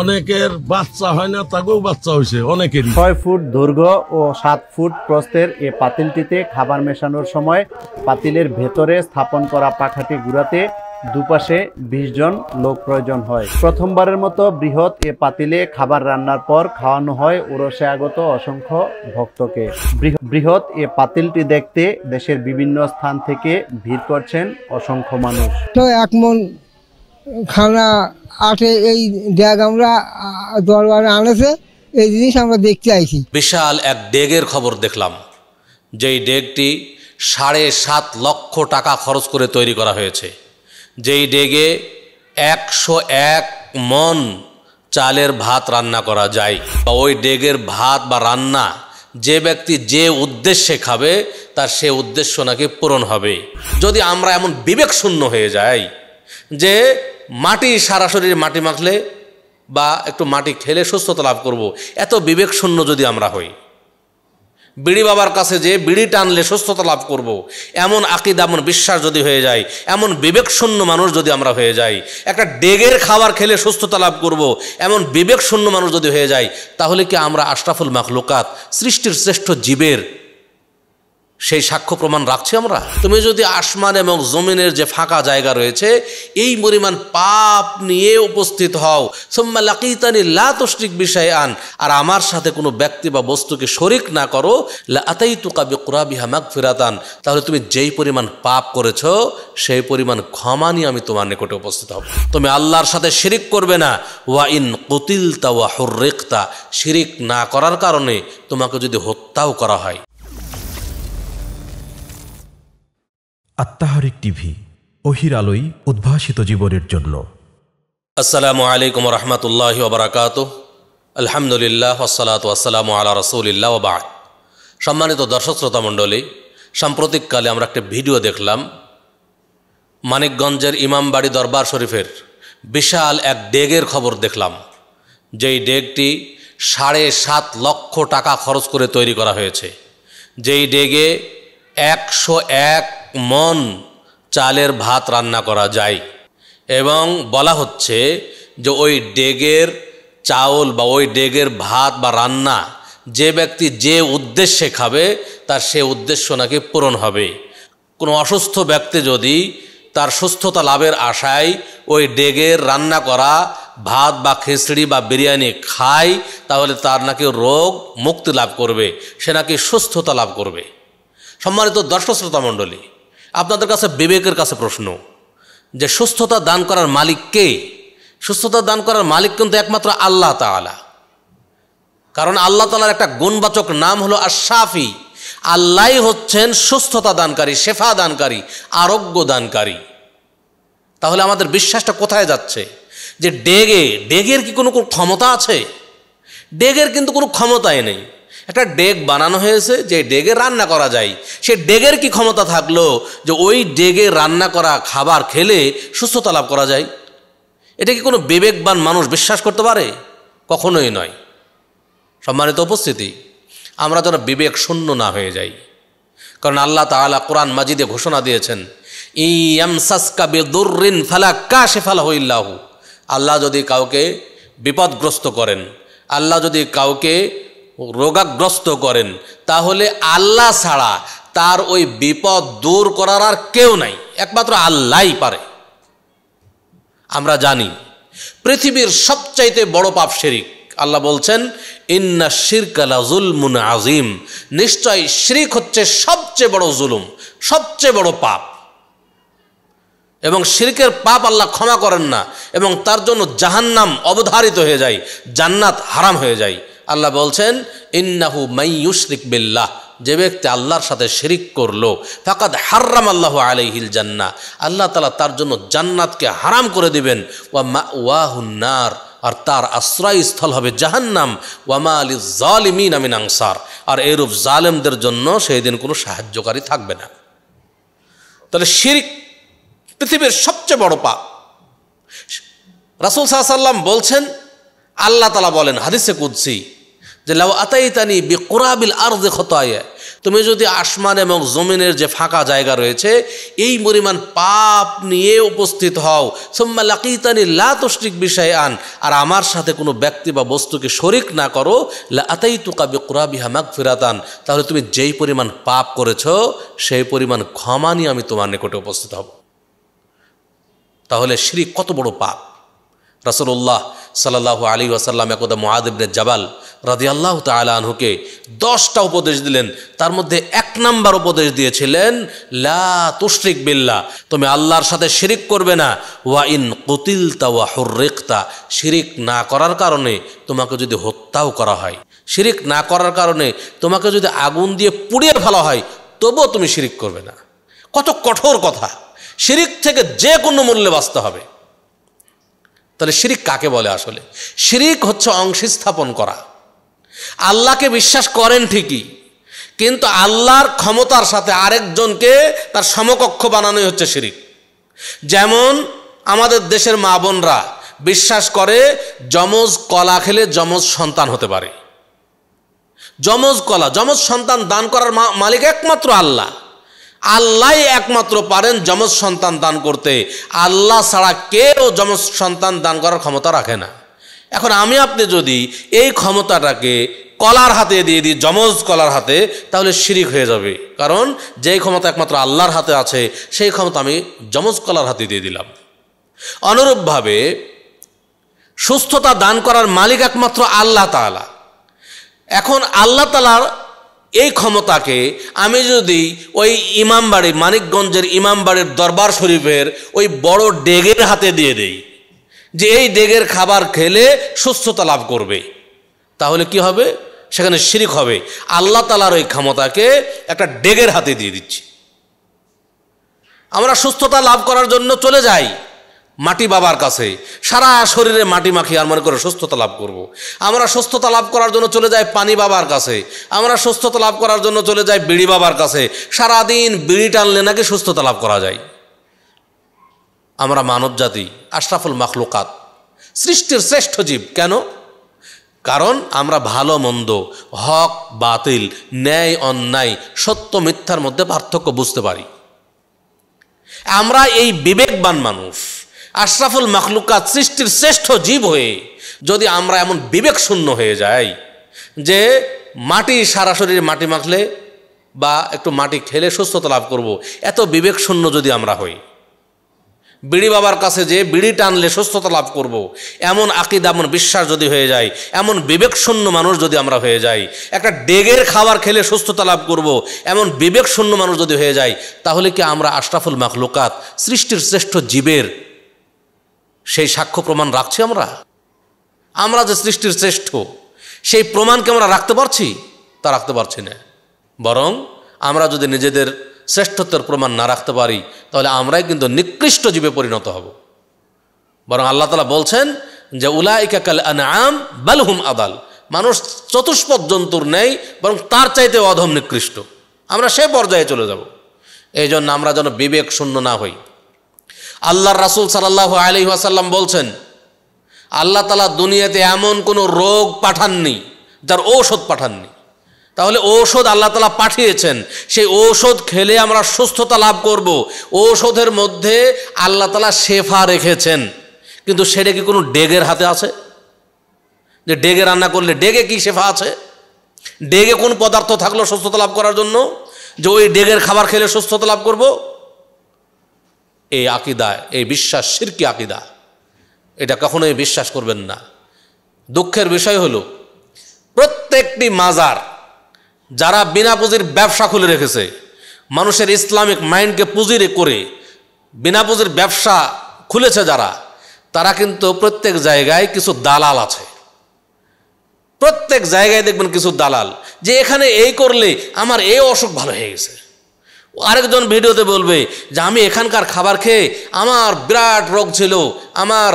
অনেকের বাচ্চা হয় না তাকেও বাচ্চা হয়েছে অনেকের ছয় ফুট দৈর্ঘ্য ও সাত ফুট প্রস্তের এ পাতিলটিতে খাবার মেশানোর সময় পাতিলের ভেতরে স্থাপন করা পাখাটি ঘুরাতে দুপাশে বিশ জন লোক প্রয়োজন হয় প্রথমবারের মতো বৃহৎ এ পাতিলে খাবার রান্নার পর খাওয়ানো হয় ওরসে আগত অসংখ্য ভক্তকে বৃহৎ এ পাতিলটি দেখতে দেশের বিভিন্ন স্থান থেকে ভিড় করছেন অসংখ্য মানুষ তো একমন খানা আটে এই ড্যাগ আমরা দরবারে আনেছে এই জিনিস আমরা দেখতে আইছি বিশাল এক ডেগের খবর দেখলাম যেই ডেগটি সাড়ে সাত লক্ষ টাকা খরচ করে তৈরি করা হয়েছে যেই ডেগে একশো এক মন চালের ভাত রান্না করা যায় বা ওই ডেগের ভাত বা রান্না যে ব্যক্তি যে উদ্দেশ্যে খাবে তার সে উদ্দেশ্য নাকি পূরণ হবে যদি আমরা এমন বিবেক শূন্য হয়ে যাই যে মাটি সারা শরীরে মাটি মাখলে বা একটু মাটি খেলে সুস্থতা লাভ করব। এত বিবেক শূন্য যদি আমরা হই বিড়ি বাবার কাছে যে বিড়ি টানলে সুস্থতা লাভ করব। এমন আকিদ এমন বিশ্বাস যদি হয়ে যায় এমন বিবেকশূন্য মানুষ যদি আমরা হয়ে যাই একটা ডেগের খাবার খেলে সুস্থতা লাভ করব। এমন বিবেকশূন্য মানুষ যদি হয়ে যায় তাহলে কি আমরা আশরাফুল মাখলুকাত সৃষ্টির শ্রেষ্ঠ জীবের সেই সাক্ষ্য প্রমাণ রাখছি আমরা তুমি যদি আসমান এবং জমিনের যে ফাঁকা জায়গা রয়েছে এই পরিমাণ পাপ নিয়ে উপস্থিত হও সোম্মা লাকিতানি লাতস্টিক বিষয়ে আন আর আমার সাথে কোনো ব্যক্তি বা বস্তুকে শরিক না করো লাতাই তুকা বেকুরা বিহামাক ফিরাতান তাহলে তুমি যেই পরিমাণ পাপ করেছ সেই পরিমাণ ক্ষমা নিয়ে আমি তোমার নিকটে উপস্থিত হব তুমি আল্লাহর সাথে শিরিক করবে না ওয়া ইন কতিলতা ওয়া হর্রেকতা শিরিক না করার কারণে তোমাকে যদি হত্যাও করা হয় আত্মাহারিক টিভি অহির আলোয় উদ্ভাসিত জীবনের জন্য আসসালামু আলাইকুম রহমতুল্লাহ ওবরাকাত আলহামদুলিল্লাহ ওসালাত আসসালামু আলা রসৌলিল্লা ওবাদ সম্মানিত দর্শক শ্রোতা মণ্ডলী সাম্প্রতিককালে আমরা একটা ভিডিও দেখলাম মানিকগঞ্জের ইমামবাড়ি দরবার শরীফের বিশাল এক ডেগের খবর দেখলাম যেই ডেগটি সাড়ে সাত লক্ষ টাকা খরচ করে তৈরি করা হয়েছে যেই ডেগে একশো এক মন চালের ভাত রান্না করা যায় এবং বলা হচ্ছে যে ওই ডেগের চাউল বা ওই ডেগের ভাত বা রান্না যে ব্যক্তি যে উদ্দেশ্যে খাবে তার সে উদ্দেশ্য নাকি পূরণ হবে কোনো অসুস্থ ব্যক্তি যদি তার সুস্থতা লাভের আশায় ওই ডেগের রান্না করা ভাত বা খিচড়ি বা বিরিয়ানি খায় তাহলে তার নাকি রোগ মুক্তি লাভ করবে সে নাকি সুস্থতা লাভ করবে সম্মানিত দর্শক শ্রোতা মণ্ডলী আপনাদের কাছে বিবেকের কাছে প্রশ্ন যে সুস্থতা দান করার মালিক কে সুস্থতা দান করার মালিক কিন্তু একমাত্র আল্লাহ তালা কারণ আল্লাহ তালার একটা গুণবাচক নাম হলো আশাফি আল্লাহ হচ্ছেন সুস্থতা দানকারী শেফা দানকারী আরোগ্য দানকারী তাহলে আমাদের বিশ্বাসটা কোথায় যাচ্ছে যে ডেগে ডেগের কি কোনো ক্ষমতা আছে ডেগের কিন্তু কোনো ক্ষমতাই নেই একটা ডেগ বানানো হয়েছে যে ডেগে রান্না করা যায় সে ডেগের কি ক্ষমতা থাকলো যে ওই ডেগে রান্না করা খাবার খেলে সুস্থতা লাভ করা যায় এটা কি কোনো বিবেকবান মানুষ বিশ্বাস করতে পারে কখনোই নয় সম্মানিত উপস্থিতি আমরা যেন বিবেক শূন্য না হয়ে যাই কারণ আল্লাহ তালা কোরআন মাজিদে ঘোষণা দিয়েছেন ফালা কাশে ফালা হইল্লাহু আল্লাহ যদি কাউকে বিপদগ্রস্ত করেন আল্লাহ যদি কাউকে রোগাগ্রস্ত করেন তাহলে আল্লাহ ছাড়া তার ওই বিপদ দূর করার আর কেউ নাই একমাত্র আল্লাহই পারে আমরা জানি পৃথিবীর সবচাইতে বড় পাপ শিরিক আল্লাহ বলছেন ইন্না শিরকালা জুলমুন আজিম নিশ্চয় শিরিক হচ্ছে সবচেয়ে বড় জুলুম সবচেয়ে বড় পাপ এবং শিরকের পাপ আল্লাহ ক্ষমা করেন না এবং তার জন্য জাহান্নাম অবধারিত হয়ে যায় জান্নাত হারাম হয়ে যায় আল্লাহ বলছেন ইন্নাহু মাইয়ুশরিক বিল্লাহ যে ব্যক্তি আল্লাহর সাথে শিরিক করলো ফাকাদ হাররাম আল্লাহ আলাইহিল জান্না আল্লাহ তালা তার জন্য জান্নাতকে হারাম করে দিবেন ওয়া মা ওয়াহুন্নার আর তার আশ্রয়স্থল হবে জাহান্নাম ওয়ামা আলী জালিমিন আমিন আংসার আর এরূপ জালেমদের জন্য সেই দিন কোনো সাহায্যকারী থাকবে না তাহলে শিরিক পৃথিবীর সবচেয়ে বড় পাপ রাসুল সাহা সাল্লাম বলছেন আল্লাহ তালা বলেন হাদিসে কুদ্সি যে লাউ আতাইতানি বি কোরাবিল আর দেখতায় তুমি যদি আসমান এবং জমিনের যে ফাঁকা জায়গা রয়েছে এই পরিমাণ পাপ নিয়ে উপস্থিত হও সোম্মা লাকিতানি লা বিষয়ে আন আর আমার সাথে কোনো ব্যক্তি বা বস্তুকে শরিক না করো লা আতাই তুকা বি কোরাবিহা মাগ ফিরাতান তাহলে তুমি যেই পরিমাণ পাপ করেছ সেই পরিমাণ ক্ষমা নিয়ে আমি তোমার নিকটে উপস্থিত হব তাহলে শ্রী কত বড় পাপ রাসুল্লাহ সাল্লাহ আলী ওয়াসাল্লাম একদা মহাদেবনে জাবাল রাদিয়াল্লাহ তালহুকে দশটা উপদেশ দিলেন তার মধ্যে এক নাম্বার উপদেশ দিয়েছিলেন লা তুশ্রিক বিল্লা তুমি আল্লাহর সাথে শিরিক করবে না ওয়া ইন তা ওয়া হুর্রেকতা শিরিক না করার কারণে তোমাকে যদি হত্যাও করা হয় শিরিক না করার কারণে তোমাকে যদি আগুন দিয়ে পুড়িয়ে ফেলা হয় তবুও তুমি শিরিক করবে না কত কঠোর কথা শিরিক থেকে যে কোনো মূল্যে বাঁচতে হবে তাহলে শিরিক কাকে বলে আসলে শিরিক হচ্ছে অংশ স্থাপন করা আল্লাহকে বিশ্বাস করেন ঠিকই কিন্তু আল্লাহর ক্ষমতার সাথে আরেকজনকে তার সমকক্ষ বানানোই হচ্ছে শিরিক যেমন আমাদের দেশের মা বোনরা বিশ্বাস করে যমজ কলা খেলে যমজ সন্তান হতে পারে যমজ কলা যমজ সন্তান দান করার মালিক একমাত্র আল্লাহ আল্লাহ একমাত্র পারেন যমজ সন্তান দান করতে আল্লাহ ছাড়া কেউ যমজ সন্তান দান করার ক্ষমতা রাখে না এখন আমি আপনি যদি এই ক্ষমতাটাকে কলার হাতে দিয়ে দিই যমজ কলার হাতে তাহলে শিরিক হয়ে যাবে কারণ যেই ক্ষমতা একমাত্র আল্লাহর হাতে আছে সেই ক্ষমতা আমি যমজ কলার হাতে দিয়ে দিলাম অনুরূপভাবে সুস্থতা দান করার মালিক একমাত্র আল্লাহ তালা এখন আল্লাহ তালার এই ক্ষমতাকে আমি যদি ওই ইমামবাড়ি মানিকগঞ্জের ইমামবাড়ির দরবার শরীফের ওই বড় ডেগের হাতে দিয়ে দিই যে এই ডেগের খাবার খেলে সুস্থতা লাভ করবে তাহলে কি হবে সেখানে শিরিক হবে আল্লাহ তালার ওই ক্ষমতাকে একটা ডেগের হাতে দিয়ে দিচ্ছি আমরা সুস্থতা লাভ করার জন্য চলে যাই মাটি বাবার কাছে সারা শরীরে মাটি মাখি আর মনে করে সুস্থতা লাভ করব। আমরা সুস্থতা লাভ করার জন্য চলে যাই পানি বাবার কাছে আমরা সুস্থতা লাভ করার জন্য চলে যাই বিড়ি বাবার কাছে সারাদিন বিড়ি টানলে নাকি সুস্থতা লাভ করা যায় আমরা মানব জাতি আশরাফুল মাখলুকাত সৃষ্টির শ্রেষ্ঠ জীব কেন কারণ আমরা ভালো মন্দ হক বাতিল ন্যায় অন্যায় সত্য মিথ্যার মধ্যে পার্থক্য বুঝতে পারি আমরা এই বিবেকবান মানুষ আশরাফুল মাখলুকাত সৃষ্টির শ্রেষ্ঠ জীব হয়ে যদি আমরা এমন বিবেক শূন্য হয়ে যাই যে মাটি সারা শরীরে মাটি মাখলে বা একটু মাটি খেলে সুস্থতা লাভ করব এত বিবেক শূন্য যদি আমরা হই বিড়ি বাবার কাছে যে বিড়ি টানলে সুস্থতা লাভ করব। এমন আকিদ এমন বিশ্বাস যদি হয়ে যায় এমন বিবেকশূন্য মানুষ যদি আমরা হয়ে যাই একটা ডেগের খাবার খেলে সুস্থতা লাভ করব। এমন বিবেকশূন্য মানুষ যদি হয়ে যায় তাহলে কি আমরা আশরাফুল মাখলুকাত সৃষ্টির শ্রেষ্ঠ জীবের সেই সাক্ষ্য প্রমাণ রাখছি আমরা আমরা যে সৃষ্টির শ্রেষ্ঠ সেই প্রমাণকে আমরা রাখতে পারছি তা রাখতে পারছি না বরং আমরা যদি নিজেদের শ্রেষ্ঠত্বের প্রমাণ না রাখতে পারি তাহলে আমরাই কিন্তু নিকৃষ্ট জীবে পরিণত হব বরং আল্লাহ তালা বলছেন যে উলা কাল আনাম বালহুম আদাল মানুষ চতুষ্পদ জন্তুর নেই বরং তার চাইতে অধম নিকৃষ্ট আমরা সে পর্যায়ে চলে যাব এই জন্য আমরা যেন বিবেক শূন্য না হই আল্লাহর রাসুল সাল্লাহ আলি আসাল্লাম বলছেন আল্লাহ তালা দুনিয়াতে এমন কোনো রোগ পাঠাননি যার ঔষধ পাঠাননি তাহলে ঔষধ আল্লাহ তালা পাঠিয়েছেন সেই ঔষধ খেলে আমরা সুস্থতা লাভ করব ঔষধের মধ্যে আল্লাহ তালা শেফা রেখেছেন কিন্তু সেটা কি কোনো ডেগের হাতে আছে যে ডেগে রান্না করলে ডেগে কি শেফা আছে ডেগে কোন পদার্থ থাকলো সুস্থতা লাভ করার জন্য যে ওই ডেগের খাবার খেলে সুস্থতা লাভ করব এই আকিদা এই বিশ্বাস সিরকি আকিদা এটা কখনোই বিশ্বাস করবেন না দুঃখের বিষয় হলো প্রত্যেকটি মাজার যারা বিনা পুঁজির ব্যবসা খুলে রেখেছে মানুষের ইসলামিক মাইন্ডকে পুঁজির করে বিনা পুঁজির ব্যবসা খুলেছে যারা তারা কিন্তু প্রত্যেক জায়গায় কিছু দালাল আছে প্রত্যেক জায়গায় দেখবেন কিছু দালাল যে এখানে এই করলে আমার এই অসুখ ভালো হয়ে গেছে আরেকজন ভিডিওতে বলবে যে আমি এখানকার খাবার খেয়ে আমার বিরাট রোগ ছিল আমার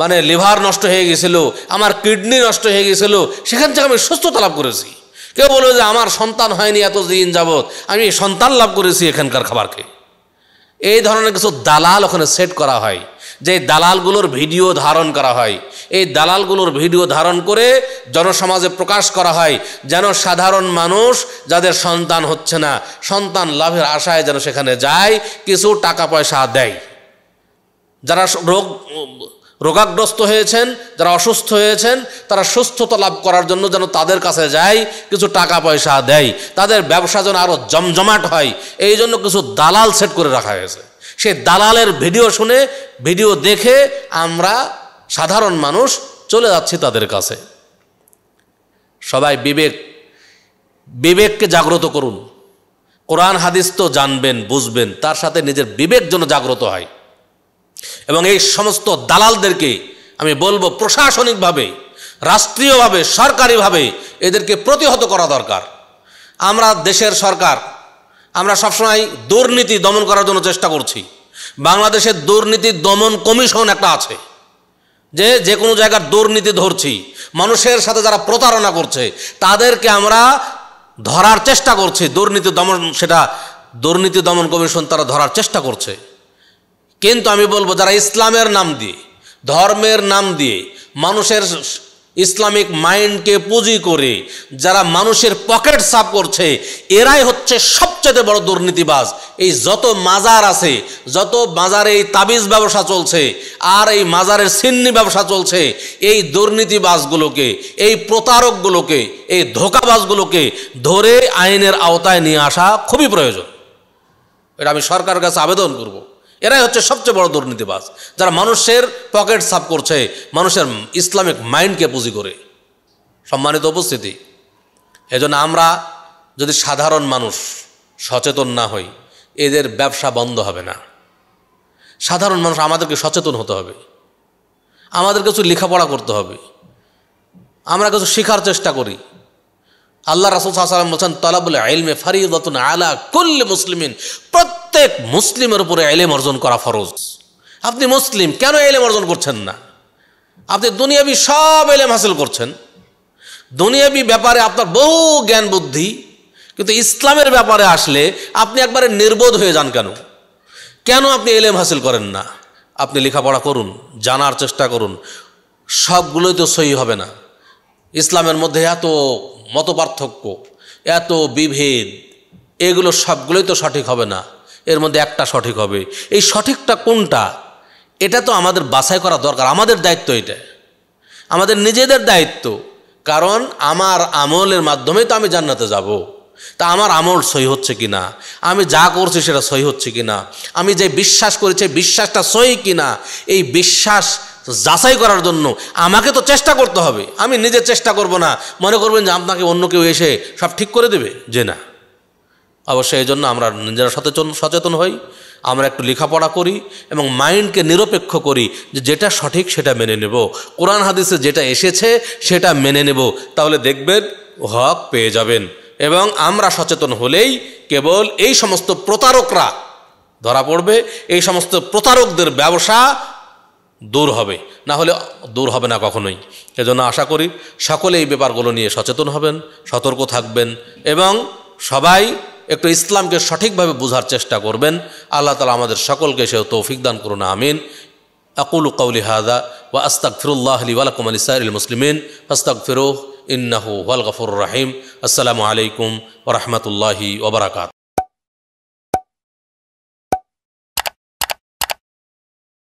মানে লিভার নষ্ট হয়ে গেছিলো আমার কিডনি নষ্ট হয়ে গেছিলো সেখান থেকে আমি সুস্থতা লাভ করেছি কেউ বলবে যে আমার সন্তান হয়নি এত দিন যাবৎ আমি সন্তান লাভ করেছি এখানকার খাবারকে এই ধরনের কিছু দালাল ওখানে সেট করা হয় যে দালালগুলোর ভিডিও ধারণ করা হয় এই দালালগুলোর ভিডিও ধারণ করে জনসমাজে প্রকাশ করা হয় যেন সাধারণ মানুষ যাদের সন্তান হচ্ছে না সন্তান লাভের আশায় যেন সেখানে যায় কিছু টাকা পয়সা দেয় যারা রোগ রোগাগ্রস্ত হয়েছেন যারা অসুস্থ হয়েছেন তারা সুস্থতা লাভ করার জন্য যেন তাদের কাছে যায় কিছু টাকা পয়সা দেয় তাদের ব্যবসা যেন আরও জমজমাট হয় এই জন্য কিছু দালাল সেট করে রাখা হয়েছে সেই দালালের ভিডিও শুনে ভিডিও দেখে আমরা সাধারণ মানুষ চলে যাচ্ছি তাদের কাছে সবাই বিবেক বিবেককে জাগ্রত করুন কোরআন হাদিস তো জানবেন বুঝবেন তার সাথে নিজের বিবেক যেন জাগ্রত হয় এবং এই সমস্ত দালালদেরকে আমি বলবো প্রশাসনিকভাবে রাষ্ট্রীয়ভাবে সরকারিভাবে এদেরকে প্রতিহত করা দরকার আমরা দেশের সরকার আমরা সবসময় দুর্নীতি দমন করার জন্য চেষ্টা করছি বাংলাদেশের দুর্নীতি দমন কমিশন একটা আছে যে যে কোনো জায়গার দুর্নীতি ধরছি মানুষের সাথে যারা প্রতারণা করছে তাদেরকে আমরা ধরার চেষ্টা করছি দুর্নীতি দমন সেটা দুর্নীতি দমন কমিশন তারা ধরার চেষ্টা করছে কিন্তু আমি বলবো যারা ইসলামের নাম দিয়ে ধর্মের নাম দিয়ে মানুষের ইসলামিক মাইন্ডকে পুঁজি করে যারা মানুষের পকেট সাফ করছে এরাই হচ্ছে সবচেয়ে বড় দুর্নীতিবাজ এই যত মাজার আছে যত মাজারে এই তাবিজ ব্যবসা চলছে আর এই মাজারের সিন্নি ব্যবসা চলছে এই দুর্নীতিবাজগুলোকে এই প্রতারকগুলোকে এই ধোকাবাজগুলোকে ধরে আইনের আওতায় নিয়ে আসা খুবই প্রয়োজন এটা আমি সরকার কাছে আবেদন করবো এরাই হচ্ছে সবচেয়ে বড় দুর্নীতিবাজ যারা মানুষের পকেট সাফ করছে মানুষের ইসলামিক মাইন্ডকে পুঁজি করে সম্মানিত উপস্থিতি এজন্য আমরা যদি সাধারণ মানুষ সচেতন না হই এদের ব্যবসা বন্ধ হবে না সাধারণ মানুষ আমাদেরকে সচেতন হতে হবে আমাদের কিছু লেখাপড়া করতে হবে আমরা কিছু শেখার চেষ্টা করি আল্লাহ রাসুল সাল্লাম বলছেন তলাবুল আইলমে ফারিদতুন আলা কুল্ল মুসলিমিন প্রত্যেক মুসলিমের উপরে এলেম অর্জন করা ফরজ আপনি মুসলিম কেন এলেম অর্জন করছেন না আপনি দুনিয়াবি সব এলেম হাসিল করছেন দুনিয়াবি ব্যাপারে আপনার বহু জ্ঞান বুদ্ধি কিন্তু ইসলামের ব্যাপারে আসলে আপনি একবারে নির্বোধ হয়ে যান কেন কেন আপনি এলেম হাসিল করেন না আপনি লেখাপড়া করুন জানার চেষ্টা করুন সবগুলোই তো সহি হবে না ইসলামের মধ্যে এত মত পার্থক্য এত বিভেদ এগুলো সবগুলোই তো সঠিক হবে না এর মধ্যে একটা সঠিক হবে এই সঠিকটা কোনটা এটা তো আমাদের বাছাই করা দরকার আমাদের দায়িত্ব এটা আমাদের নিজেদের দায়িত্ব কারণ আমার আমলের মাধ্যমে তো আমি জান্নাতে যাব। তা আমার আমল সই হচ্ছে কি না আমি যা করছি সেটা সই হচ্ছে কি না আমি যে বিশ্বাস করেছি বিশ্বাসটা সই কি না এই বিশ্বাস তো যাচাই করার জন্য আমাকে তো চেষ্টা করতে হবে আমি নিজে চেষ্টা করব না মনে করবেন যে আপনাকে অন্য কেউ এসে সব ঠিক করে দেবে যে না অবশ্যই এই জন্য আমরা নিজেরা সচেতন সচেতন হই আমরা একটু লেখাপড়া করি এবং মাইন্ডকে নিরপেক্ষ করি যে যেটা সঠিক সেটা মেনে নেব কোরআন হাদিসে যেটা এসেছে সেটা মেনে নেব তাহলে দেখবেন হক পেয়ে যাবেন এবং আমরা সচেতন হলেই কেবল এই সমস্ত প্রতারকরা ধরা পড়বে এই সমস্ত প্রতারকদের ব্যবসা দূর হবে না হলে দূর হবে না কখনোই এজন্য আশা করি সকলে এই ব্যাপারগুলো নিয়ে সচেতন হবেন সতর্ক থাকবেন এবং সবাই একটু ইসলামকে সঠিকভাবে বোঝার চেষ্টা করবেন আল্লাহ তালা আমাদের সকলকে সেও তৌফিক দান করুন আমিন আকুল কৌলি হাদা ওয়া আস্তাক ফিরুল্লাহ আলী ওয়ালাকুম আলী সাইল মুসলিমিন আস্তাক ফিরোহ ইন্নাহু ওয়াল গফর রাহিম আসসালামু আলাইকুম ওরহমতুল্লাহি ওবরাকাত